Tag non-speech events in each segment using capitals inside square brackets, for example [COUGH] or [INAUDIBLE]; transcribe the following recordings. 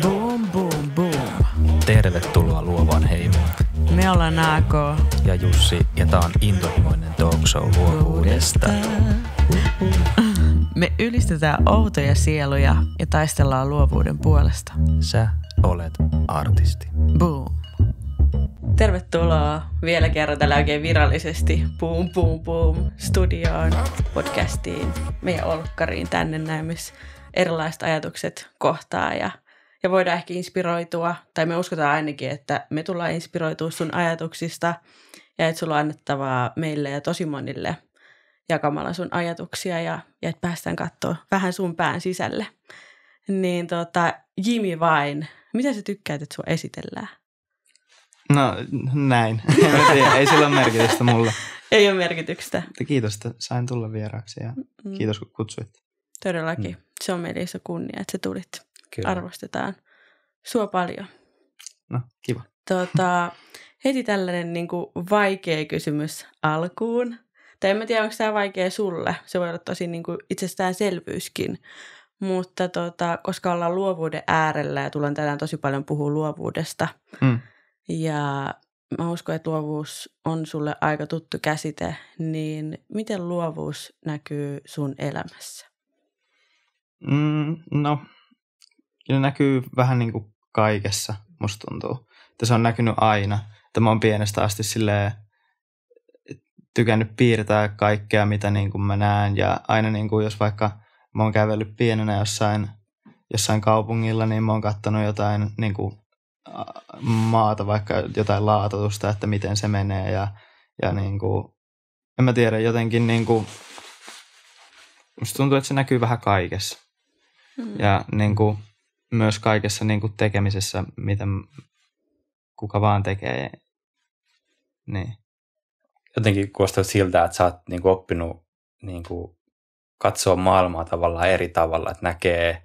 Boom, boom, boom. Tervetuloa Luovaan heimoon. Me ollaan AK. Ja Jussi, ja tää on intohimoinen talk show luovuudesta. Me ylistetään outoja sieluja ja taistellaan luovuuden puolesta. Sä olet artisti. Boom. Tervetuloa vielä kerran tällä oikein virallisesti Boom Boom Boom studioon, podcastiin, meidän olkkariin tänne näin, missä erilaiset ajatukset kohtaa ja ja voidaan ehkä inspiroitua, tai me uskotaan ainakin, että me tullaan inspiroitua sun ajatuksista ja että sulla on annettavaa meille ja tosi monille jakamalla sun ajatuksia ja, ja että päästään katsoa vähän sun pään sisälle. Niin tota, Jimi Vain, mitä sä tykkäät, että sua esitellään? No näin. [LAUGHS] ei sillä ole merkitystä mulle. [LAUGHS] ei ole merkitystä. Kiitos, että sain tulla vieraaksi ja kiitos kun kutsuit. Todellakin. Mm. Se on meille iso kunnia, että sä tulit. Kyllä. arvostetaan sua paljon. No, kiva. Tota, heti tällainen niin kuin vaikea kysymys alkuun. Tai en mä tiedä, onko tämä vaikea sulle. Se voi olla tosi niin kuin itsestäänselvyyskin. Mutta tota, koska ollaan luovuuden äärellä ja tullaan tänään tosi paljon puhua luovuudesta. Mm. Ja mä uskon, että luovuus on sulle aika tuttu käsite. Niin miten luovuus näkyy sun elämässä? Mm, no, kyllä näkyy vähän niin kuin kaikessa, musta tuntuu. Että se on näkynyt aina. Että mä oon pienestä asti silleen tykännyt piirtää kaikkea, mitä niin kuin mä näen. Ja aina niin kuin jos vaikka mä oon kävellyt pienenä jossain, jossain kaupungilla, niin mä oon kattonut jotain niin kuin maata, vaikka jotain laatutusta, että miten se menee. Ja, ja niin kuin, en mä tiedä, jotenkin niin kuin, musta tuntuu, että se näkyy vähän kaikessa. Mm. Ja niin kuin, myös kaikessa niin kuin tekemisessä, mitä kuka vaan tekee. Niin. Jotenkin kuulostaa siltä, että sä oot niin kuin oppinut niin kuin katsoa maailmaa tavallaan eri tavalla, että näkee,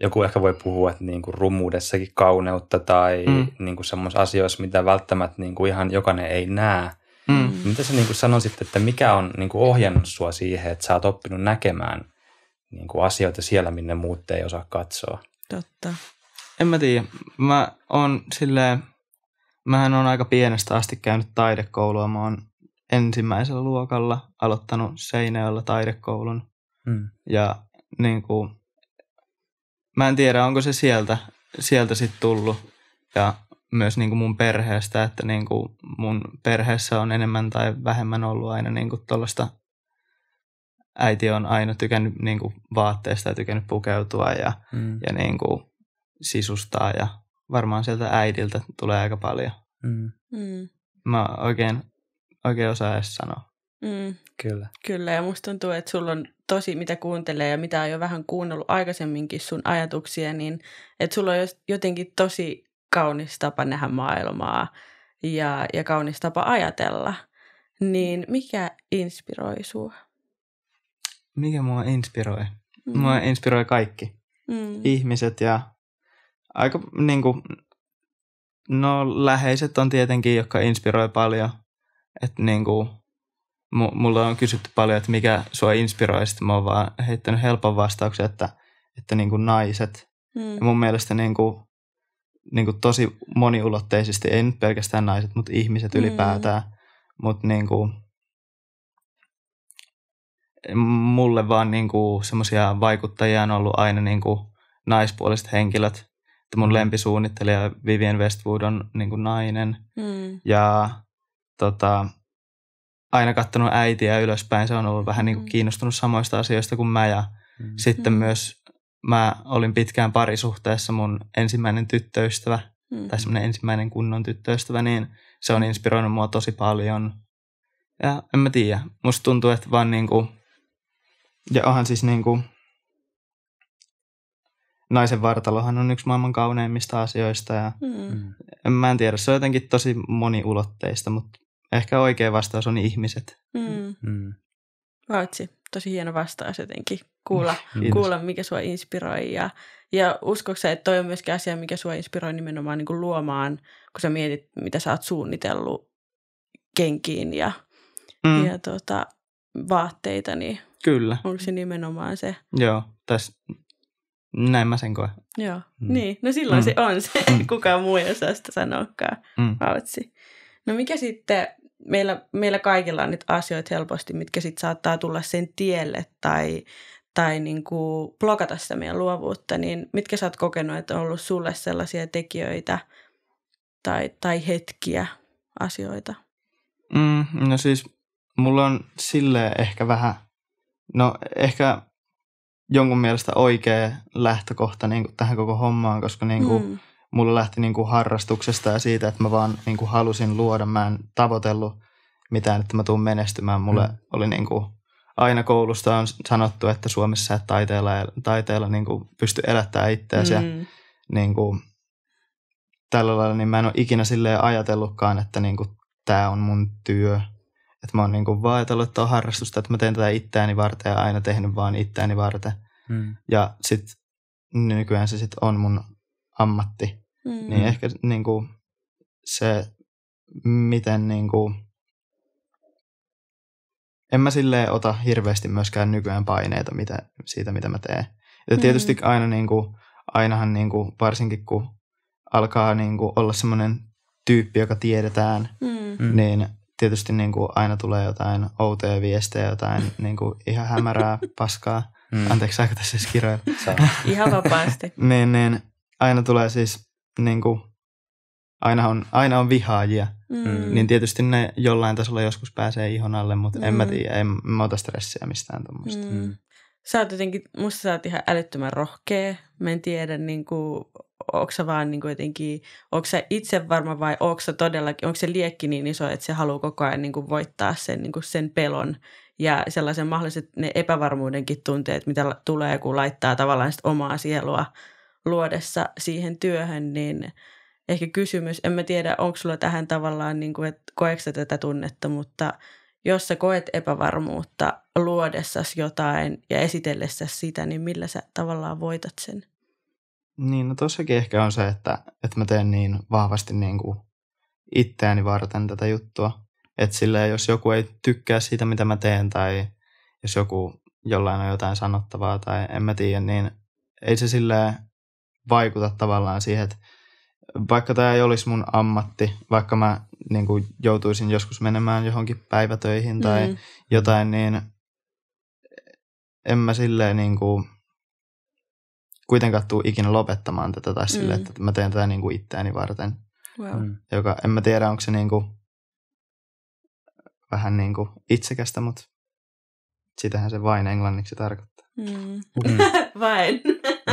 joku ehkä voi puhua, että niin kuin rumuudessakin kauneutta tai mm. niin kuin semmoisissa asioissa, mitä välttämättä niin kuin ihan jokainen ei näe. Mm. mm. Mitä sä niin kuin sanoisit, että mikä on niin kuin ohjannut sua siihen, että sä oot oppinut näkemään niin kuin asioita siellä, minne muut ei osaa katsoa? Totta. En mä tiedä. Mä oon silleen, mähän on aika pienestä asti käynyt taidekoulua. Mä oon ensimmäisellä luokalla aloittanut Seinäjoella taidekoulun. Hmm. Ja niin kuin, mä en tiedä, onko se sieltä, sieltä sitten tullut. Ja myös niin kuin mun perheestä, että niin kuin mun perheessä on enemmän tai vähemmän ollut aina niin kuin tuollaista äiti on aina tykännyt niin kuin, vaatteista ja tykännyt pukeutua ja, mm. ja niin kuin, sisustaa ja varmaan sieltä äidiltä tulee aika paljon. Mm. Mm. Mä oikein, oikein osaa edes sanoa. Mm. Kyllä. Kyllä, ja musta tuntuu, että sulla on tosi mitä kuuntelee ja mitä on jo vähän kuunnellut aikaisemminkin sun ajatuksia, niin että sulla on jotenkin tosi kaunis tapa nähdä maailmaa ja, ja kaunis tapa ajatella. Niin mikä inspiroi sua? mikä mua inspiroi? Mm. Mua inspiroi kaikki. Mm. Ihmiset ja aika niin kuin, no läheiset on tietenkin, jotka inspiroi paljon. Että niin kuin, mulla on kysytty paljon, että mikä sua inspiroi. Sitten mä oon vaan heittänyt helpon vastauksen, että, että niin kuin naiset. Mm. Ja mun mielestä niin kuin, niin kuin tosi moniulotteisesti, ei nyt pelkästään naiset, mutta ihmiset mm. ylipäätään. Mutta niin kuin, mulle vaan niin semmoisia vaikuttajia on ollut aina kuin niinku naispuoliset henkilöt. Että mun mm. lempisuunnittelija Vivian Westwood on kuin niinku nainen. Mm. Ja tota, aina kattonut äitiä ylöspäin. Se on ollut vähän kuin niinku mm. kiinnostunut samoista asioista kuin mä. Ja mm. sitten mm. myös mä olin pitkään parisuhteessa mun ensimmäinen tyttöystävä. Mm. Tai semmoinen ensimmäinen kunnon tyttöystävä. Niin se on inspiroinut mua tosi paljon. Ja en mä tiedä. Musta tuntuu, että vaan kuin ja onhan siis niin kuin, naisen vartalohan on yksi maailman kauneimmista asioista ja mm. mm. mä en tiedä, se on jotenkin tosi moniulotteista, mutta ehkä oikea vastaus on ihmiset. Mm. Mm. Vautsi, tosi hieno vastaus jotenkin mm. kuulla, kuulla mikä sua inspiroi ja, ja uskoksi, että toi on myöskin asia, mikä sua inspiroi nimenomaan niin kuin luomaan, kun sä mietit, mitä sä oot suunnitellut kenkiin ja, mm. ja tuota, vaatteita, niin Kyllä. Onko se nimenomaan se? Joo, tässä näin mä sen koen. Joo, mm. niin. No silloin mm. se on se, mm. [LAUGHS] kukaan muu ei osaa sitä sanoakaan, mm. No mikä sitten, meillä, meillä kaikilla on nyt asioita helposti, mitkä sitten saattaa tulla sen tielle tai, tai niin kuin blokata sitä meidän luovuutta, niin mitkä sä oot kokenut, että on ollut sulle sellaisia tekijöitä tai, tai hetkiä, asioita? Mm, no siis mulla on sille ehkä vähän – No ehkä jonkun mielestä oikea lähtökohta niin kuin tähän koko hommaan, koska niin kuin mm. mulla lähti niin kuin harrastuksesta ja siitä, että mä vaan niin kuin halusin luoda. Mä en tavoitellut mitään, että mä tuun menestymään. Mulle mm. oli niin kuin, aina koulusta on sanottu, että Suomessa et taiteella, taiteella niin kuin pysty elättämään itseäsi. Mm. Ja, niin kuin, tällä lailla, niin mä en ole ikinä ajatellutkaan, että niin kuin, tämä on mun työ että mä oon niin kuin vaan ajatellut, että on harrastusta, että mä teen tätä itseäni varten ja aina tehnyt vaan itseäni varten. Mm. Ja sitten nykyään se sitten on mun ammatti. Mm. Niin ehkä niin kuin se, miten niin kuin, en mä silleen ota hirveästi myöskään nykyään paineita mitä, siitä, mitä mä teen. Ja mm. tietysti mm. aina niin kuin, ainahan niin kuin, varsinkin kun alkaa niin kuin, olla semmoinen tyyppi, joka tiedetään, mm. mm. niin tietysti niin kuin aina tulee jotain outoja viestejä, jotain [LAUGHS] niin kuin ihan hämärää paskaa. Mm. Anteeksi, aika tässä siis kirjoilla? [LAUGHS] ihan vapaasti. [LAUGHS] niin, niin, aina tulee siis, niin kuin, aina, on, aina on vihaajia. Mm. Niin tietysti ne jollain tasolla joskus pääsee ihon alle, mutta mm. en mä mm. tiedä, en mä ota stressiä mistään tuommoista. Mm. Sä oot jotenkin, musta sä oot ihan älyttömän rohkea. Mä en tiedä, niin kuin, onko se vaan niin kuin jotenkin, onko se itse varma vai onko se todellakin, onko se liekki niin iso, että se haluaa koko ajan niin kuin voittaa sen, niin kuin sen pelon ja sellaisen mahdolliset ne epävarmuudenkin tunteet, mitä tulee, kun laittaa tavallaan sitä omaa sielua luodessa siihen työhön, niin ehkä kysymys, en mä tiedä, onko sulla tähän tavallaan, niin kuin, että koeksa tätä tunnetta, mutta jos sä koet epävarmuutta luodessasi jotain ja esitellessä sitä, niin millä sä tavallaan voitat sen? Niin, no tossakin ehkä on se, että, että mä teen niin vahvasti niin kuin itteäni varten tätä juttua. Että silleen, jos joku ei tykkää siitä, mitä mä teen, tai jos joku jollain on jotain sanottavaa tai en mä tiedä, niin ei se silleen vaikuta tavallaan siihen, että vaikka tämä ei olisi mun ammatti, vaikka mä niin kuin joutuisin joskus menemään johonkin päivätöihin tai mm. jotain, niin en mä silleen niin kuin, kuitenkaan tule ikinä lopettamaan tätä tai sille, mm. että mä teen tätä niin kuin itteeni varten. Wow. Mm. Joka, en mä tiedä, onko se niin kuin, vähän niin kuin itsekästä, mutta sitähän se vain englanniksi tarkoittaa. Mm. Mm. [LAUGHS] vain.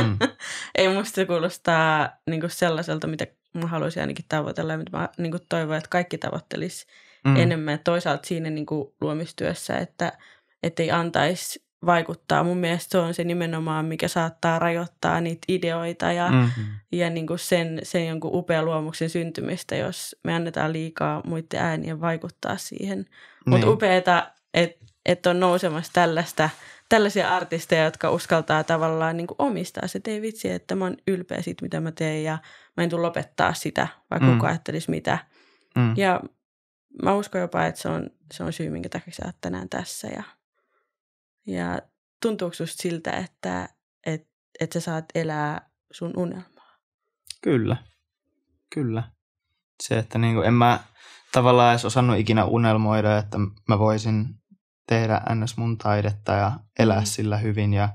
mm. [LAUGHS] Ei musta kuulostaa niin kuin sellaiselta, mitä mä haluaisin ainakin tavoitella ja mitä mä niin kuin toivon, että kaikki tavoittelisi mm. enemmän. Toisaalta siinä niin kuin luomistyössä, että ei antaisi vaikuttaa. Mun mielestä se on se nimenomaan, mikä saattaa rajoittaa niitä ideoita ja, mm-hmm. ja niin kuin sen, sen jonkun upean luomuksen syntymistä, jos me annetaan liikaa muiden äänien vaikuttaa siihen. Niin. Mutta upeeta, että et on nousemassa tällaista, tällaisia artisteja, jotka uskaltaa tavallaan niin kuin omistaa se, ei vitsi, että mä oon ylpeä siitä, mitä mä teen ja mä en tule lopettaa sitä, vaikka mm. kuka ajattelisi mitä. Mm. Ja mä uskon jopa, että se on, se on syy, minkä takia sä oot tänään tässä ja – ja tuntuuko just siltä, että et, et sä saat elää sun unelmaa. Kyllä, kyllä. Se, että niinku en mä tavallaan edes osannut ikinä unelmoida, että mä voisin tehdä ns. mun taidetta ja elää mm. sillä hyvin ja,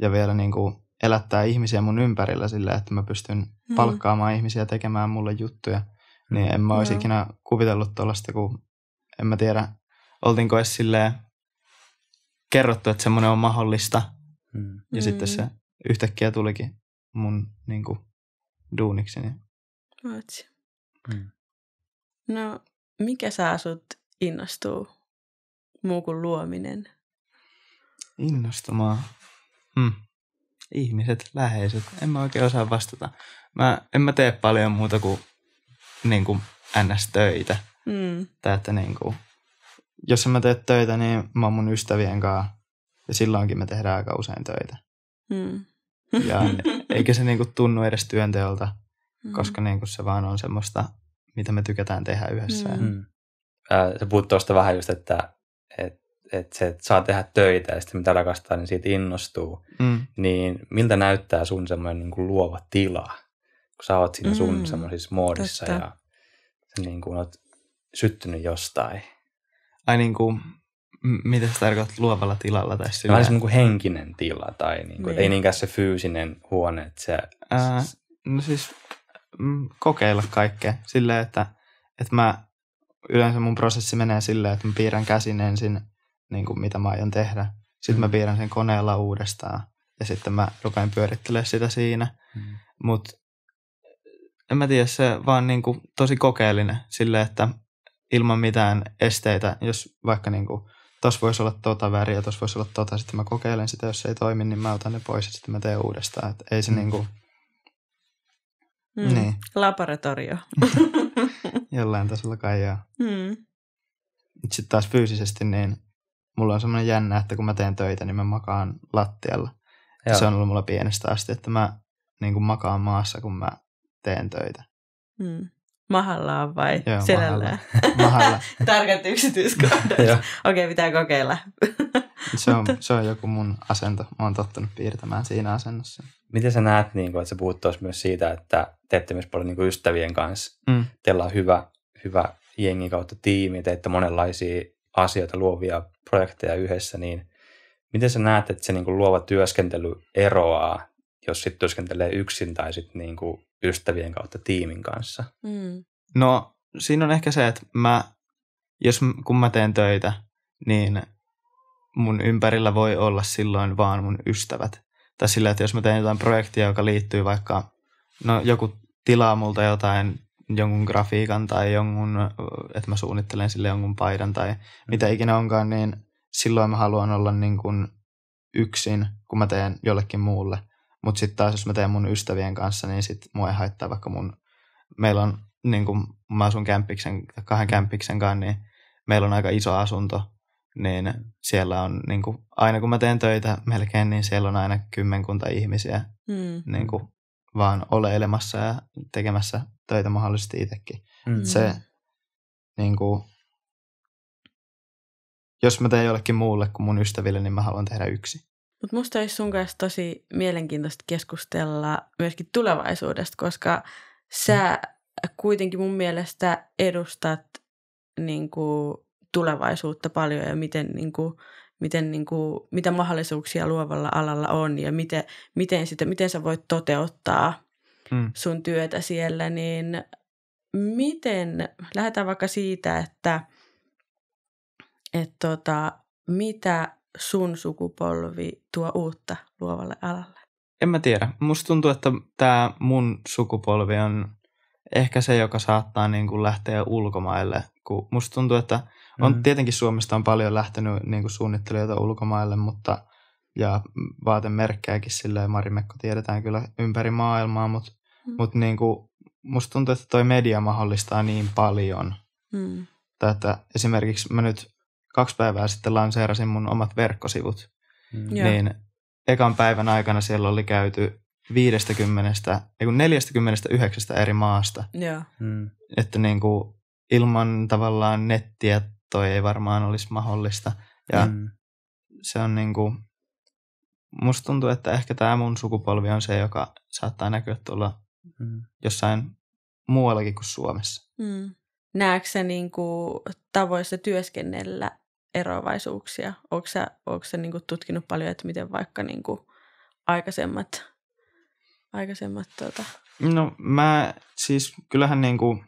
ja vielä niinku elättää ihmisiä mun ympärillä sillä, että mä pystyn mm. palkkaamaan ihmisiä tekemään mulle juttuja. Niin en mä olisi no. ikinä kuvitellut tuollaista, kun en mä tiedä, oltiinko edes silleen kerrottu, että semmoinen on mahdollista. Mm. Ja mm. sitten se yhtäkkiä tulikin mun niin kuin, duuniksi. Niin- mm. No, mikä saa sut innostuu muu kuin luominen? Innostumaan? Mm. Ihmiset, läheiset. En mä oikein osaa vastata. Mä, en mä tee paljon muuta kuin, niin kuin ns-töitä. Mm. Tai että niin kuin, jos en mä tee töitä, niin mä oon mun ystävien kanssa. Ja silloinkin me tehdään aika usein töitä. Mm. Ja eikä se niinku tunnu edes työnteolta, mm. koska niinku se vaan on semmoista, mitä me tykätään tehdä yhdessä. Hmm. Mm. Äh, Se puhut tuosta vähän just, että et, et se, että saa tehdä töitä ja sitten mitä rakastaa, niin siitä innostuu. Mm. Niin miltä näyttää sun semmoinen niinku luova tila, kun sä oot siinä sun mm. semmoisessa moodissa Totta. ja sä niinku oot syttynyt jostain? Ai niin kuin, mitä sä tarkoitat luovalla tilalla tai sillä? Vähän niin henkinen tila tai niinku, niin kuin, niin. ei niinkään se fyysinen huone. Että se, Ää, no siis mm, kokeilla kaikkea silleen, että, että mä yleensä mun prosessi menee silleen, että mä piirrän käsin ensin, niin kuin mitä mä aion tehdä. Sitten mm. mä piirrän sen koneella uudestaan ja sitten mä rupean pyörittelemään sitä siinä. Mm. Mutta en mä tiedä, se vaan niin kuin tosi kokeellinen sille, että ilman mitään esteitä, jos vaikka niin kuin, tos voisi olla tota väriä, tos voisi olla tota, sitten mä kokeilen sitä, jos se ei toimi, niin mä otan ne pois ja sitten mä teen uudestaan. Et ei se mm. niin kuin... Mm. Niin. Laboratorio. [LAUGHS] [LAUGHS] Jollain tasolla kai joo. Mm. Sitten taas fyysisesti, niin mulla on semmoinen jännä, että kun mä teen töitä, niin mä makaan lattialla. Joo. Se on ollut mulla pienestä asti, että mä niin kuin makaan maassa, kun mä teen töitä. Mm. Mahallaan vai Joo, selällään? Mahalla. [LAUGHS] Tarkat yksityiskohdat. Okei, okay, pitää kokeilla. [LAUGHS] se, on, se on joku mun asento. Mä oon tottunut piirtämään siinä asennossa. Miten sä näet, niin kun, että sä puhut myös siitä, että teette myös paljon niin ystävien kanssa. Mm. Teillä on hyvä, hyvä jengi kautta tiimi, teette monenlaisia asioita, luovia projekteja yhdessä, niin miten sä näet, että se niin kuin luova työskentely eroaa, jos sitten työskentelee yksin tai sitten niin kuin ystävien kautta tiimin kanssa? Mm. No siinä on ehkä se, että mä, jos, kun mä teen töitä, niin mun ympärillä voi olla silloin vaan mun ystävät. Tai sillä, että jos mä teen jotain projektia, joka liittyy vaikka, no joku tilaa multa jotain, jonkun grafiikan tai jonkun, että mä suunnittelen sille jonkun paidan tai mm. mitä ikinä onkaan, niin silloin mä haluan olla niin kuin yksin, kun mä teen jollekin muulle. Mutta sitten taas, jos mä teen mun ystävien kanssa, niin sit mua ei haittaa vaikka mun, meillä on, niin kun mä asun kämpiksen, kahden kämpiksen kanssa, niin meillä on aika iso asunto, niin siellä on, niin kun, aina kun mä teen töitä melkein, niin siellä on aina kymmenkunta ihmisiä mm. niin kun, vaan oleilemassa ja tekemässä töitä mahdollisesti itsekin. Mm. Se, mm. niin kun, jos mä teen jollekin muulle kuin mun ystäville, niin mä haluan tehdä yksi. Mutta musta olisi sun kanssa tosi mielenkiintoista keskustella myöskin tulevaisuudesta, koska sä kuitenkin mun mielestä edustat niin ku, tulevaisuutta paljon ja miten, niin ku, miten, niin ku, mitä mahdollisuuksia luovalla alalla on ja miten, miten, sitä, miten sä voit toteuttaa mm. sun työtä siellä, niin miten, lähdetään vaikka siitä, että et tota, mitä sun sukupolvi tuo uutta luovalle alalle? En mä tiedä. Musta tuntuu, että tämä mun sukupolvi on ehkä se, joka saattaa niin kuin lähteä ulkomaille. Kun musta tuntuu, että on, mm. tietenkin Suomesta on paljon lähtenyt niin kuin suunnittelijoita ulkomaille, mutta ja vaatemerkkejäkin silleen, Marimekko tiedetään kyllä ympäri maailmaa, mutta mm. mut niin kuin, musta tuntuu, että toi media mahdollistaa niin paljon. Mm. Tätä, esimerkiksi mä nyt kaksi päivää sitten lanseerasin mun omat verkkosivut. Mm. Niin ekan päivän aikana siellä oli käyty 50, 49 eri maasta. Yeah. Mm. Että niin kuin ilman tavallaan nettiä toi ei varmaan olisi mahdollista. Ja mm. se on niin kuin, musta tuntuu, että ehkä tämä mun sukupolvi on se, joka saattaa näkyä tuolla mm. jossain muuallakin kuin Suomessa. Mm. Näetkö se niin kuin tavoissa työskennellä eroavaisuuksia? Onko sä, onko sä niin kuin tutkinut paljon, että miten vaikka niin kuin aikaisemmat, aikaisemmat tuota... No mä siis kyllähän niin kuin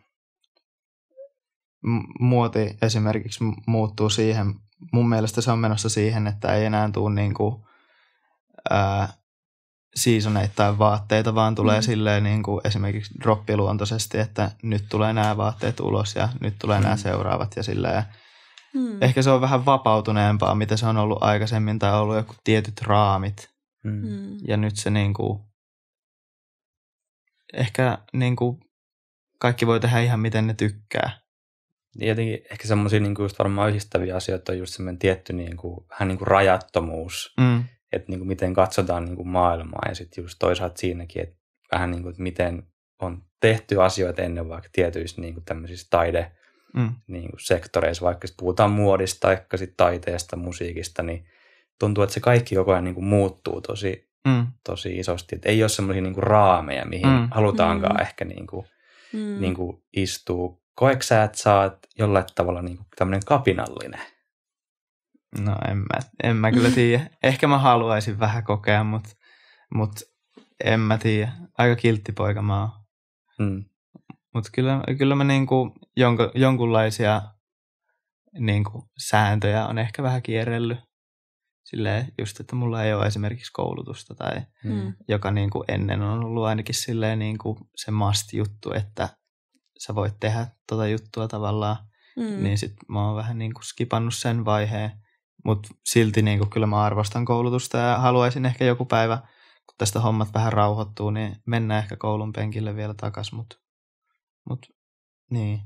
muoti esimerkiksi muuttuu siihen, mun mielestä se on menossa siihen, että ei enää tule niin kuin, ää, seasoneittain vaatteita, vaan tulee mm. silleen niin kuin esimerkiksi droppiluontoisesti, että nyt tulee nämä vaatteet ulos ja nyt tulee mm. nämä seuraavat ja silleen Mm. Ehkä se on vähän vapautuneempaa, mitä se on ollut aikaisemmin, tai ollut joku tietyt raamit. Mm. Ja nyt se niin kuin, ehkä niin kuin, kaikki voi tehdä ihan miten ne tykkää. Jotenkin ehkä semmoisia niin kuin just varmaan yhdistäviä asioita on just semmoinen tietty niin kuin, vähän niin kuin rajattomuus, mm. että niin kuin, miten katsotaan niin kuin maailmaa ja sitten just toisaalta siinäkin, että vähän niin kuin, että miten on tehty asioita ennen vaikka tietyissä niin kuin tämmöisissä taide- mm. niin kuin sektoreissa, vaikka puhutaan muodista ehkä sit taiteesta, musiikista, niin tuntuu, että se kaikki koko ajan niin kuin muuttuu tosi, mm. tosi isosti. Et ei ole semmoisia niin kuin raameja, mihin mm. halutaankaan mm. ehkä niin kuin, mm. niin kuin istua. Koetko sä, että sä oot jollain tavalla niin kuin tämmöinen kapinallinen? No en mä, en mä kyllä tiedä. [LAUGHS] Ehkä mä haluaisin vähän kokea, mutta mut en mä tiedä. Aika kiltti poika mä oon. Mm. Mutta kyllä, kyllä mä niinku jonku, jonkunlaisia niinku sääntöjä on ehkä vähän kierrellyt. Silleen just, että mulla ei ole esimerkiksi koulutusta tai mm. mm. joka niinku ennen on ollut ainakin silleen niinku se must-juttu, että sä voit tehdä tota juttua tavallaan. Mm. Niin sit mä oon vähän niinku skipannut sen vaiheen. Mutta silti niinku kyllä mä arvostan koulutusta ja haluaisin ehkä joku päivä, kun tästä hommat vähän rauhoittuu, niin mennään ehkä koulun penkille vielä takaisin. Mutta Mut, niin.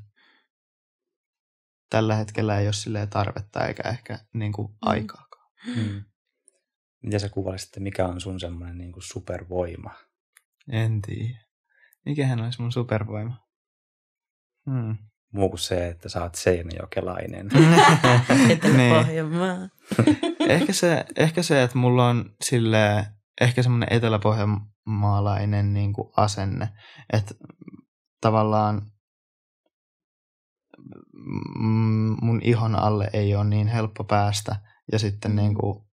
Tällä hetkellä ei ole silleen tarvetta eikä ehkä niin kuin mm. aikaakaan. Mm. Mitä sä kuvailisit, mikä on sun semmoinen niin kuin supervoima? En tiedä. Mikähän olisi mun supervoima? Mm. Muu kuin se, että sä oot seinäjokelainen. [LAUGHS] Niin. Etelä-Pohjanmaa. [LAUGHS] ehkä, se, ehkä se, että mulla on sille ehkä semmoinen eteläpohjanmaalainen niin kuin asenne, että tavallaan mm, mun ihon alle ei ole niin helppo päästä. Ja sitten mm. niin kuin,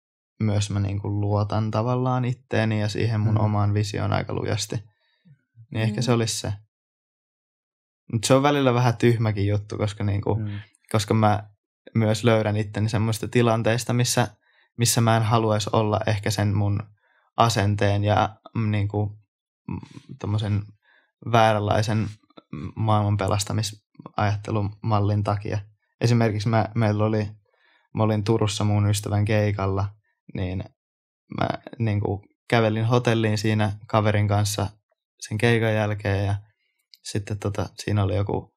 myös mä niin kuin luotan tavallaan itteeni ja siihen mun mm. omaan visioon aika lujasti. Niin ehkä mm. se olisi se. Mutta se on välillä vähän tyhmäkin juttu, koska, niin kuin, mm. koska mä myös löydän itteni semmoista tilanteista, missä, missä mä en haluaisi olla ehkä sen mun asenteen ja mm, niin kuin, tommosen vääränlaisen maailman pelastamisajattelumallin takia. Esimerkiksi mä, meillä oli, mä olin Turussa mun ystävän keikalla, niin mä niin kuin kävelin hotelliin siinä kaverin kanssa sen keikan jälkeen ja sitten tota, siinä oli joku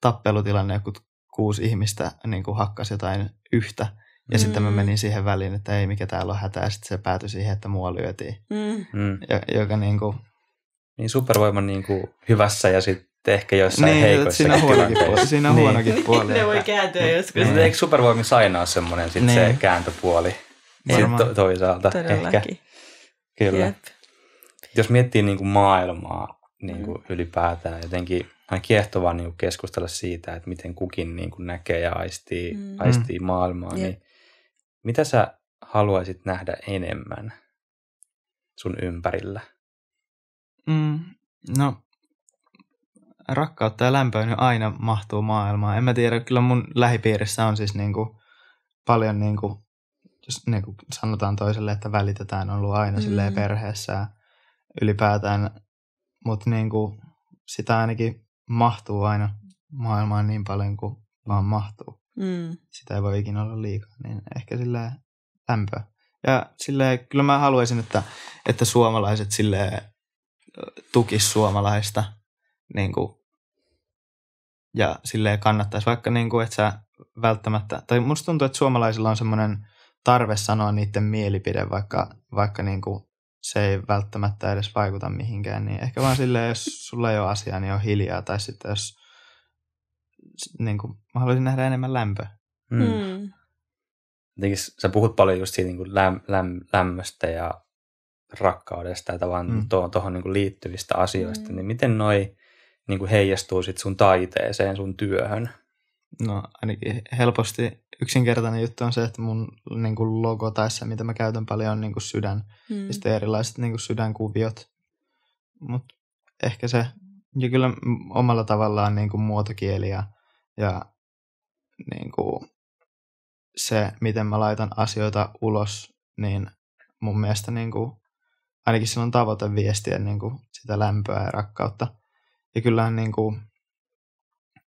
tappelutilanne, joku kuusi ihmistä niin kuin hakkasi jotain yhtä. Ja mm. sitten mä mm. menin siihen väliin, että ei mikä täällä on hätä Ja sitten se päätyi siihen, että mua lyötiin. Mm. mm. Joka niin kuin, niin supervoiman niin kuin hyvässä ja sitten ehkä jossain niin, heikoissa. Siinä on huonokin puoli. Siinä on niin. puoli. ne voi kääntyä niin. joskus. Niin. Eikö supervoimi sainaa semmoinen sit niin. se kääntöpuoli? Varmaan. To- toisaalta Todellakin. ehkä. Kyllä. Jep. Jos miettii niin kuin maailmaa niin kuin mm. ylipäätään jotenkin on kiehtovaa niin kuin keskustella siitä, että miten kukin niin kuin näkee ja aistii, mm. mm. aistii maailmaa. Jep. Niin mitä sä haluaisit nähdä enemmän sun ympärillä? Mm, no, rakkautta ja lämpöä niin aina mahtuu maailmaan. En mä tiedä, kyllä mun lähipiirissä on siis niinku paljon, niinku, jos niinku sanotaan toiselle, että välitetään, on ollut aina mm. perheessä ja ylipäätään. Mutta niinku, sitä ainakin mahtuu aina maailmaan niin paljon kuin vaan mahtuu. Mm. Sitä ei voi ikinä olla liikaa, niin ehkä sille lämpöä. Ja silleen, kyllä mä haluaisin, että, että suomalaiset silleen tukisi suomalaista niin kuin, ja silleen kannattaisi, vaikka niin kuin, että sä välttämättä, tai musta tuntuu, että suomalaisilla on semmoinen tarve sanoa niiden mielipide, vaikka, vaikka niin kuin se ei välttämättä edes vaikuta mihinkään, niin ehkä vaan silleen, jos sulla ei ole asiaa, niin on hiljaa, tai sitten jos niin kuin, mä haluaisin nähdä enemmän lämpöä. Mm. Mm. sä puhut paljon just siitä niin kuin läm, läm, lämmöstä ja rakkaudesta ja tavallaan mm. tuohon, tuohon niin liittyvistä asioista, mm. niin miten noi niin kuin heijastuu sit sun taiteeseen, sun työhön? No ainakin helposti yksinkertainen juttu on se, että mun niin kuin logo tai se, mitä mä käytän paljon, on niin kuin sydän. Mm. Ja sitten erilaiset niin kuin sydänkuviot. Mutta ehkä se, ja kyllä omalla tavallaan niin kuin muotokieli ja, ja niin kuin se, miten mä laitan asioita ulos, niin mun mielestä niin kuin ainakin silloin tavoite viestiä niin kuin sitä lämpöä ja rakkautta. Ja kyllähän niin kuin,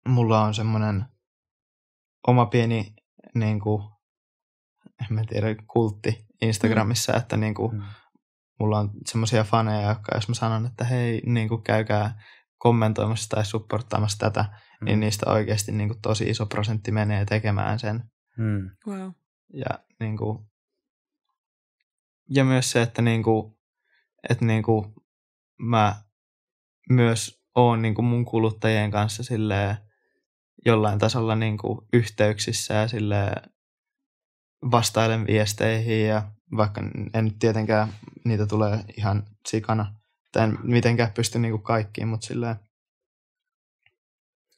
mulla on semmoinen oma pieni, niin kuin, en mä tiedä, kultti Instagramissa, mm. että niin kuin, mm. mulla on semmoisia faneja, jotka jos mä sanon, että hei, niin kuin, käykää kommentoimassa tai supporttaamassa tätä, niin mm. niin niistä oikeasti niin kuin, tosi iso prosentti menee tekemään sen. Mm. Wow. Ja, niin kuin, ja myös se, että niin kuin, että niin kuin mä myös oon niin kuin mun kuluttajien kanssa silleen jollain tasolla niin kuin yhteyksissä ja silleen vastailen viesteihin ja vaikka en nyt tietenkään niitä tulee ihan sikana tai en mitenkään pysty niin kuin kaikkiin, mutta silleen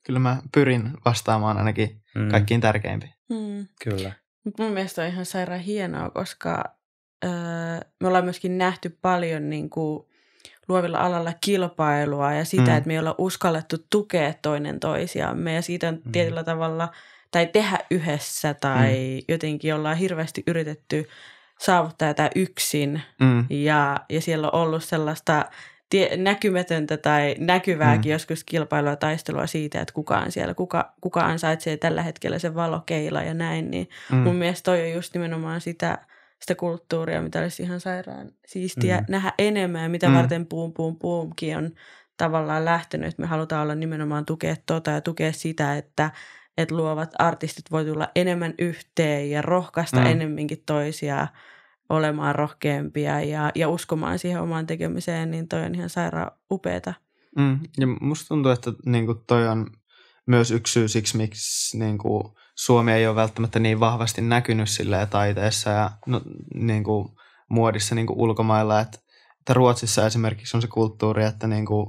kyllä mä pyrin vastaamaan ainakin mm. kaikkiin tärkeimpiin. Mm. Kyllä. Mut mun mielestä on ihan sairaan hienoa, koska Öö, me ollaan myöskin nähty paljon niin kuin luovilla alalla kilpailua ja sitä, mm. että me ei olla uskallettu tukea toinen toisiamme ja siitä on mm. tietyllä tavalla tai tehdä yhdessä tai mm. jotenkin ollaan hirveästi yritetty saavuttaa tätä yksin mm. ja, ja siellä on ollut sellaista tie, näkymätöntä tai näkyvääkin mm. joskus kilpailua taistelua siitä, että kuka on siellä, kuka, kuka ansaitsee tällä hetkellä sen valokeila ja näin, niin mm. mun mielestä toi on just nimenomaan sitä – sitä kulttuuria, mitä olisi ihan sairaan siistiä mm. nähdä enemmän ja mitä mm. varten puum puum puumkin on tavallaan lähtenyt. Että me halutaan olla nimenomaan tukea tota ja tukea sitä, että, että luovat artistit voi tulla enemmän yhteen ja rohkaista mm. enemminkin toisia olemaan rohkeampia ja, ja uskomaan siihen omaan tekemiseen, niin toi on ihan sairaan upeeta. Mm. Ja musta tuntuu, että niin toi on myös yksi syy siksi, miksi niin kuin Suomi ei ole välttämättä niin vahvasti näkynyt silleen taiteessa ja no, niin kuin muodissa niin kuin ulkomailla, että, että Ruotsissa esimerkiksi on se kulttuuri, että niin kuin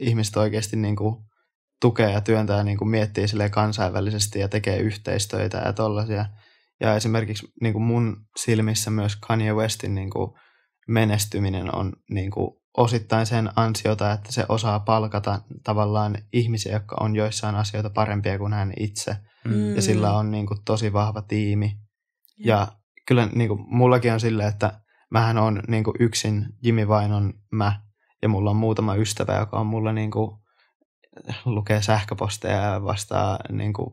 ihmiset oikeasti niin kuin tukee ja työntää niin kuin miettii kansainvälisesti ja tekee yhteistöitä ja tollaisia. Ja esimerkiksi niin kuin mun silmissä myös Kanye Westin niin kuin menestyminen on niin kuin osittain sen ansiota, että se osaa palkata tavallaan ihmisiä, jotka on joissain asioita parempia kuin hän itse. Mm. Ja sillä on niin kuin tosi vahva tiimi. Ja, ja kyllä niin kuin mullakin on sille, että mähän on niin kuin yksin Jimmy Vainon mä. Ja mulla on muutama ystävä, joka on mulla niin kuin, lukee sähköposteja ja vastaa niin kuin,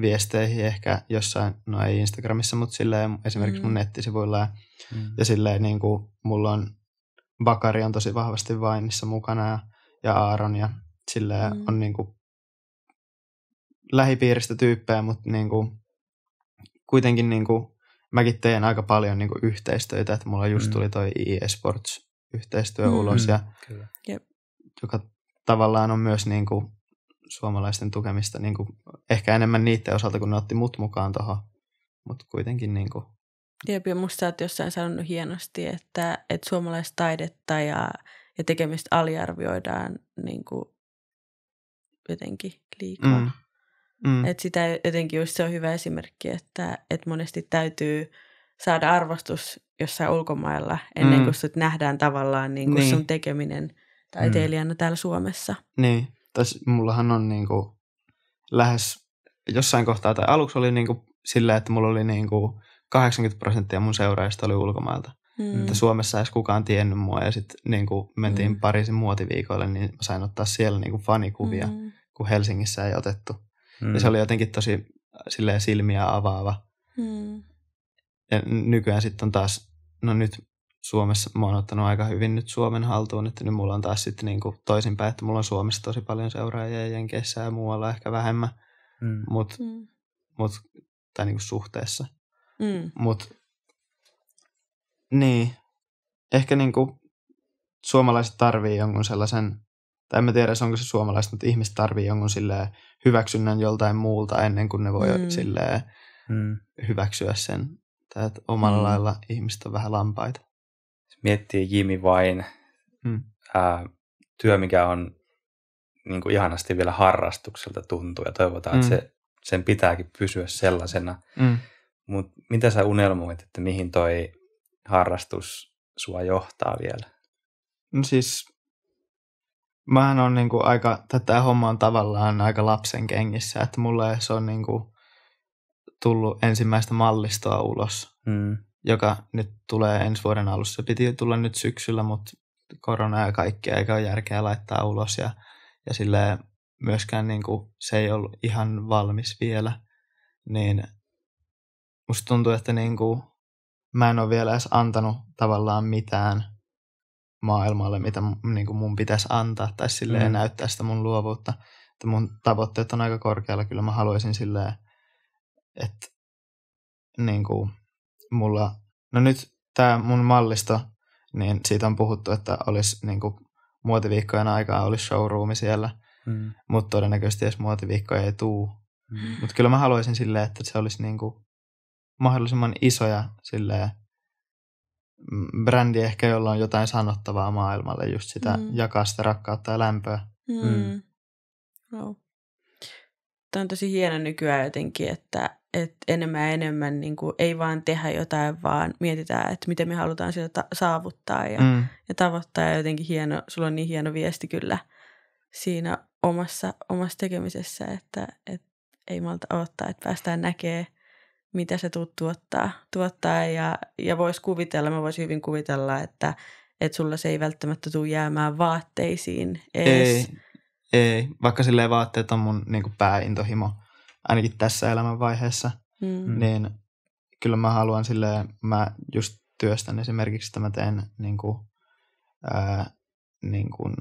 viesteihin ehkä jossain, no ei Instagramissa, mutta silleen esimerkiksi mun mm. nettisivuilla. Ja, mm. ja silleen niin kuin, mulla on Vakari on tosi vahvasti Vainissa mukana ja, ja Aaron ja sillä mm. on niin kuin lähipiiristä tyyppejä, mutta niin kuin, kuitenkin niin kuin, mäkin teen aika paljon niin kuin yhteistyötä, että mulla just mm. tuli toi esports sports yhteistyö mm. ulos ja mm, Kyllä. joka tavallaan on myös niin kuin, suomalaisten tukemista niin kuin, ehkä enemmän niiden osalta, kun ne otti mut mukaan tuohon, mutta kuitenkin niin kuin, Jep, ja musta sä oot jossain sanonut hienosti, että, että taidetta ja, ja tekemistä aliarvioidaan niin kuin jotenkin liikaa. Mm. Mm. Et sitä jotenkin just se on hyvä esimerkki, että, että monesti täytyy saada arvostus jossain ulkomailla ennen mm. kuin sut nähdään tavallaan niin kuin niin. sun tekeminen taiteilijana mm. täällä Suomessa. Niin, tässä mullahan on niin kuin lähes jossain kohtaa, tai aluksi oli niin kuin sillä, että mulla oli niin kuin 80 prosenttia mun seuraajista oli ulkomailta. Mm. Että Suomessa ei kukaan tiennyt mua ja sitten niin kuin mentiin mm. Pariisin muotiviikoille, niin mä sain ottaa siellä niin kuin fanikuvia, mm. kun Helsingissä ei otettu. Mm. Ja hmm. se oli jotenkin tosi äh, silleen silmiä avaava. Mm. Ja nykyään sitten on taas, no nyt Suomessa mä oon ottanut aika hyvin nyt Suomen haltuun, että nyt mulla on taas sitten niin toisinpäin, että mulla on Suomessa tosi paljon seuraajia Jenkeissä ja muualla ehkä vähemmän, mm. mutta mm. mut, tai niin kuin suhteessa. Mm. Mut, niin, ehkä niinku suomalaiset tarvii jonkun sellaisen, tai en mä tiedä, onko se suomalaiset, mutta ihmiset tarvii jonkun silleen hyväksynnän joltain muulta ennen kuin ne voi mm. silleen mm. hyväksyä sen. Tai että omalla mm. lailla ihmiset on vähän lampaita. Miettii Jimmy Vain mm. äh, työ, mikä on niin kuin ihanasti vielä harrastukselta tuntuu ja toivotaan, mm. että se, sen pitääkin pysyä sellaisena. Mm. Mut mitä sä unelmoit, että mihin toi harrastus sua johtaa vielä? No siis mähän on niinku aika, tätä homma on tavallaan aika lapsen kengissä, että mulle se on niinku tullut ensimmäistä mallistoa ulos, mm. joka nyt tulee ensi vuoden alussa. Se piti tulla nyt syksyllä, mutta korona ja kaikkea eikä ole järkeä laittaa ulos ja, ja silleen myöskään niinku, se ei ollut ihan valmis vielä, niin musta tuntuu, että kuin niinku mä en ole vielä edes antanut tavallaan mitään maailmalle, mitä niin kuin mun pitäisi antaa tai silleen mm. näyttää sitä mun luovuutta. Että mun tavoitteet on aika korkealla. Kyllä mä haluaisin silleen, että niin kuin mulla... No nyt tämä mun mallisto, niin siitä on puhuttu, että olisi kuin, niinku muotiviikkojen aikaa olisi showroomi siellä, mm. mutta todennäköisesti edes muotiviikkoja ei tuu. Mm. Mutta kyllä mä haluaisin silleen, että se olisi niin kuin mahdollisimman isoja silleen, mm, brändi ehkä, jolla on jotain sanottavaa maailmalle, just sitä mm. jakaa sitä rakkautta ja lämpöä. Mm. Mm. Wow. Tämä on tosi hieno nykyään jotenkin, että, että enemmän ja enemmän niin kuin, ei vaan tehdä jotain, vaan mietitään, että miten me halutaan sitä ta- saavuttaa ja, mm. ja tavoittaa. Ja jotenkin hieno, sulla on niin hieno viesti kyllä siinä omassa, omassa tekemisessä, että, että ei malta odottaa, että päästään näkemään mitä se tuut tuottaa. tuottaa ja, ja voisi kuvitella, mä voisin hyvin kuvitella, että, että sulla se ei välttämättä tule jäämään vaatteisiin edes. Ei, ei. vaikka sille vaatteet on mun niin kuin pääintohimo, ainakin tässä elämänvaiheessa, mm. niin kyllä mä haluan sille mä just työstän esimerkiksi, että mä teen niin kuin, ää, niin kuin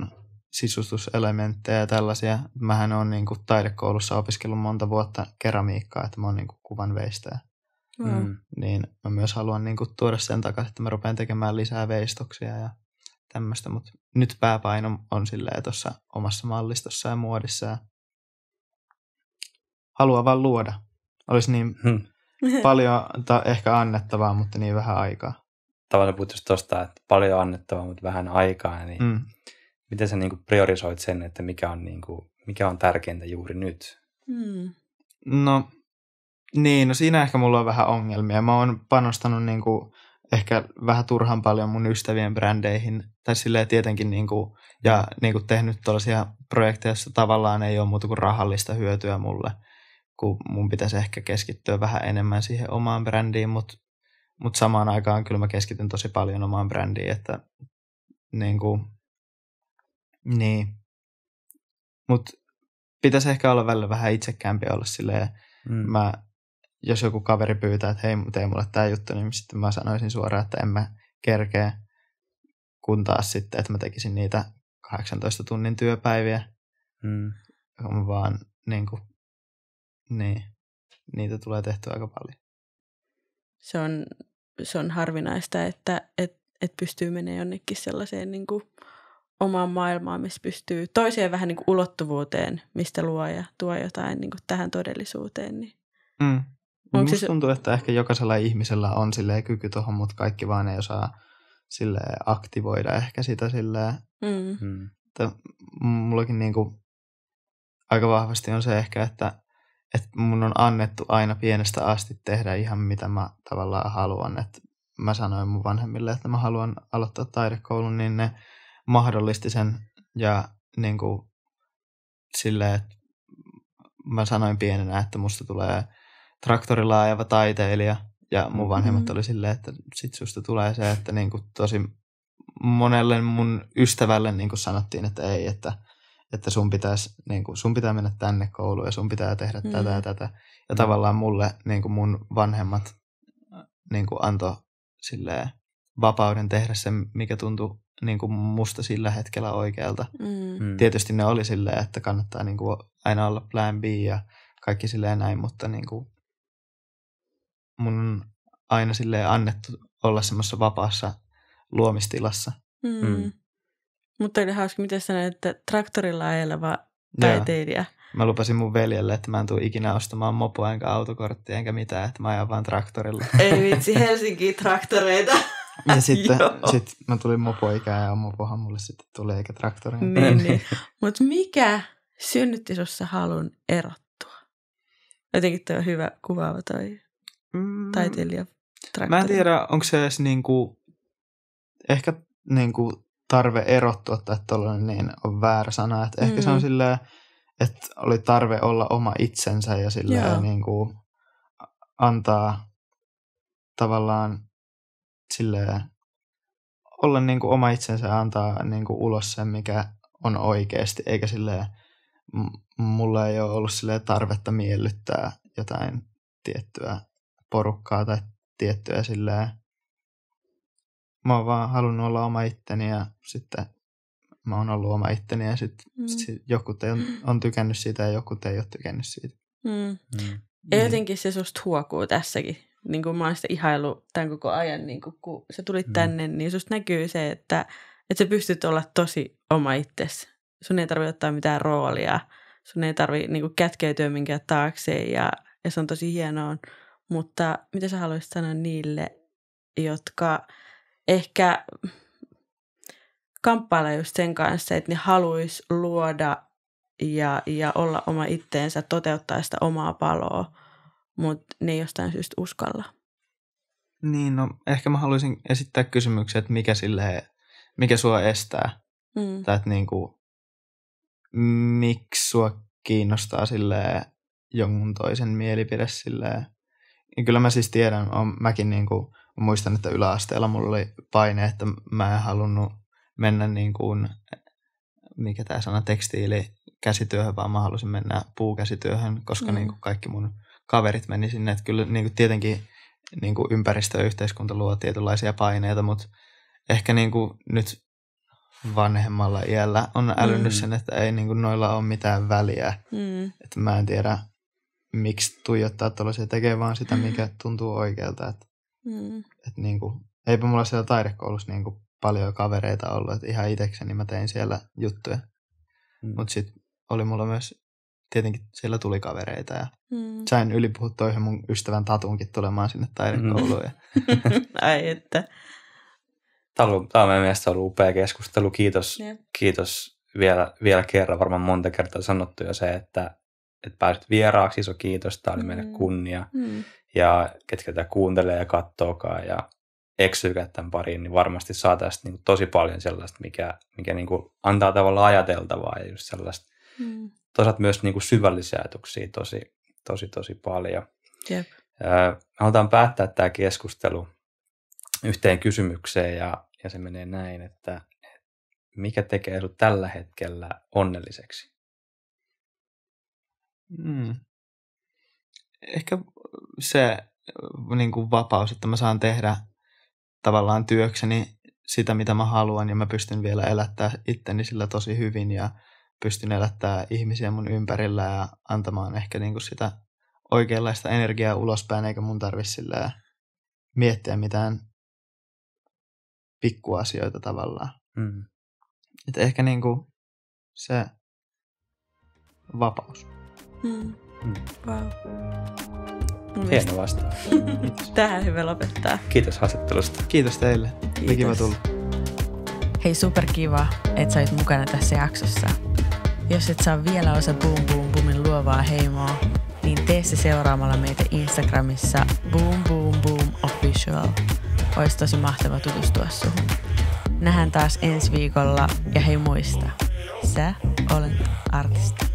sisustuselementtejä ja tällaisia. Mähän olen niin kuin taidekoulussa opiskellut monta vuotta keramiikkaa, että mä oon niin kuvan veistäjä. Mm. Niin mä myös haluan niin kuin tuoda sen takaisin, että mä rupean tekemään lisää veistoksia ja tämmöistä, mutta nyt pääpaino on silleen tuossa omassa mallistossa ja muodissa ja haluaa vaan luoda. Olisi niin hmm. [LAUGHS] paljon ta- ehkä annettavaa, mutta niin vähän aikaa. Tavallaan puhuttiin tuosta, että paljon annettavaa, mutta vähän aikaa, niin mm miten sä niin kuin priorisoit sen, että mikä on, niin kuin, mikä on tärkeintä juuri nyt? Mm. No niin, no siinä ehkä mulla on vähän ongelmia. Mä oon panostanut niin kuin, ehkä vähän turhan paljon mun ystävien brändeihin. Tai silleen tietenkin niin kuin, ja hmm. niin kuin tehnyt tällaisia projekteja, joissa tavallaan ei ole muuta kuin rahallista hyötyä mulle. Kun mun pitäisi ehkä keskittyä vähän enemmän siihen omaan brändiin, mutta mut samaan aikaan kyllä mä keskityn tosi paljon omaan brändiin, että niin kuin, niin. Mutta pitäisi ehkä olla välillä vähän itsekäämpi olla silleen. Mm. Mä, jos joku kaveri pyytää, että hei, tee mulle tämä juttu, niin sitten mä sanoisin suoraan, että en mä kerkeä. Kun taas sitten, että mä tekisin niitä 18 tunnin työpäiviä. Mm. Vaan niin kuin, niin, niitä tulee tehty aika paljon. Se on, se on harvinaista, että et, et pystyy menemään jonnekin sellaiseen niin kuin – omaan maailmaan, missä pystyy toiseen vähän niin kuin ulottuvuuteen, mistä luo ja tuo jotain niin kuin tähän todellisuuteen. Niin. Mm. Onko Musta se... tuntuu, että ehkä jokaisella ihmisellä on silleen kyky tuohon, mutta kaikki vaan ei osaa sille aktivoida ehkä sitä silleen. Mm. Mm. mullakin niin kuin aika vahvasti on se ehkä, että, että mun on annettu aina pienestä asti tehdä ihan mitä mä tavallaan haluan. Että mä sanoin mun vanhemmille, että mä haluan aloittaa taidekoulun, niin ne mahdollisti sen ja niin kuin silleen, että mä sanoin pienenä, että musta tulee traktorilla ajava taiteilija ja mun mm-hmm. vanhemmat mm-hmm. oli silleen, että sit susta tulee se, että niin kuin tosi monelle mun ystävälle niin kuin sanottiin, että ei, että, että sun, pitäisi, niin kuin, sun pitää mennä tänne kouluun ja sun pitää tehdä mm. tätä ja mm-hmm. tätä. Ja mm. tavallaan mulle niin kuin mun vanhemmat äh, niin kuin antoi silleen, vapauden tehdä sen, mikä tuntui niin kuin musta sillä hetkellä oikealta. Mm. mm. Tietysti ne oli silleen, että kannattaa niin kuin aina olla plan B ja kaikki silleen näin, mutta niin kuin mun on aina silleen annettu olla semmoisessa vapaassa luomistilassa. Mm. Mm. Mutta oli hauska, miten sanoit, että traktorilla ajeleva taiteilija. Joo. Mä lupasin mun veljelle, että mä en tule ikinä ostamaan mopoa enkä autokorttia enkä mitään, että mä ajan vaan traktorilla. Ei vitsi, Helsinki traktoreita. [LAUGHS] Ja sitten sit mä tulin mopoikään ja mopohan mulle sitten tuli eikä traktorin. Niin, niin. Mutta mikä synnytti sussa halun erottua? Jotenkin tuo hyvä kuvaava toi mm. taiteilija. Traktori. Mä en tiedä, onko se edes niinku, ehkä niinku tarve erottua tai tuollainen niin on väärä sana. Et ehkä mm. se on mm. silleen, että oli tarve olla oma itsensä ja silleen niinku antaa tavallaan silleen, olla niin kuin oma itsensä ja antaa niin kuin ulos sen, mikä on oikeasti, eikä silleen, m- mulla ei ole ollut silleen tarvetta miellyttää jotain tiettyä porukkaa tai tiettyä silleen, mä oon vaan halunnut olla oma itteni ja sitten mä oon ollut oma itteni ja sitten mm. sit joku te on, on tykännyt siitä ja joku te ei ole tykännyt siitä. Mm. Mm. Ja jotenkin se susta huokuu tässäkin niin kuin mä oon sitä ihaillut tämän koko ajan, niin kuin, kun sä tulit mm. tänne, niin susta näkyy se, että, että sä pystyt olla tosi oma itsesi. Sun ei tarvitse ottaa mitään roolia, sun ei tarvitse niin kuin, kätkeytyä minkään taakse ja, ja se on tosi hienoa. Mutta mitä sä haluaisit sanoa niille, jotka ehkä kamppailee just sen kanssa, että ne haluais luoda ja, ja olla oma itteensä, toteuttaa sitä omaa paloa – mutta ne ei jostain syystä uskalla. Niin, no ehkä mä haluaisin esittää kysymyksen, että mikä, sille, mikä sua estää? Mm. Tai että kuin, niinku, miksi sua kiinnostaa sille jonkun toisen mielipide sille. Ja kyllä mä siis tiedän, on, mäkin niin kuin muistan, että yläasteella mulla oli paine, että mä en halunnut mennä niin kuin, mikä tämä sana, tekstiili käsityöhön, vaan mä halusin mennä puukäsityöhön, koska mm. niin kuin kaikki mun kaverit meni sinne. Että kyllä niin kuin tietenkin niin kuin ympäristö ja yhteiskunta luo tietynlaisia paineita, mutta ehkä niin kuin nyt vanhemmalla iällä on älynnyt mm. sen, että ei niin kuin noilla ole mitään väliä. Mm. Että mä en tiedä, miksi tuijottaa tuollaisia, tekee vaan sitä, mikä tuntuu oikealta. Että mm. että niin kuin, eipä mulla siellä taidekoulussa niin kuin paljon kavereita ollut, että ihan itsekseni mä tein siellä juttuja. Mm. Mutta sitten oli mulla myös tietenkin siellä tuli kavereita ja mm. sain ylipuhuttua yhden mun ystävän Tatunkin tulemaan sinne taidekouluun. Mm. [LAUGHS] Ai että. Tämä on, tämä on mielestäni ollut upea keskustelu. Kiitos, yeah. kiitos vielä, vielä kerran. Varmaan monta kertaa sanottu jo se, että, että pääsit vieraaksi. Iso kiitos. Tämä oli mm. meille kunnia. Mm. Ja ketkä tätä kuuntelee ja katsookaa ja eksyykään tämän pariin, niin varmasti saa tästä niin tosi paljon sellaista, mikä, mikä niin antaa tavallaan ajateltavaa ja just sellaista mm toisaalta myös niin kuin syvällisiä ajatuksia tosi, tosi, tosi paljon. Äh, Halutaan päättää tämä keskustelu yhteen kysymykseen ja, ja se menee näin, että mikä tekee sinut tällä hetkellä onnelliseksi? Mm. Ehkä se äh, niin kuin vapaus, että mä saan tehdä tavallaan työkseni sitä, mitä mä haluan ja mä pystyn vielä elättää itteni sillä tosi hyvin ja pystyn elättämään ihmisiä mun ympärillä ja antamaan ehkä niin kuin sitä oikeanlaista energiaa ulospäin, eikä mun tarvitse miettiä mitään pikkuasioita tavallaan. Mm. Et ehkä niin kuin se vapaus. Mm. Mm. Wow. Hieno vastaus. [LAUGHS] Tähän hyvä lopettaa. Kiitos haastattelusta. Kiitos teille. Kiitos. Oli kiva tulla. Hei superkiva, että sä mukana tässä jaksossa. Jos et saa vielä osa Boom Boom Boomin luovaa heimoa, niin tee se seuraamalla meitä Instagramissa Boom Boom Boom Official. Ois tosi mahtava tutustua suhun. Nähdään taas ensi viikolla ja hei muista, sä olet artisti.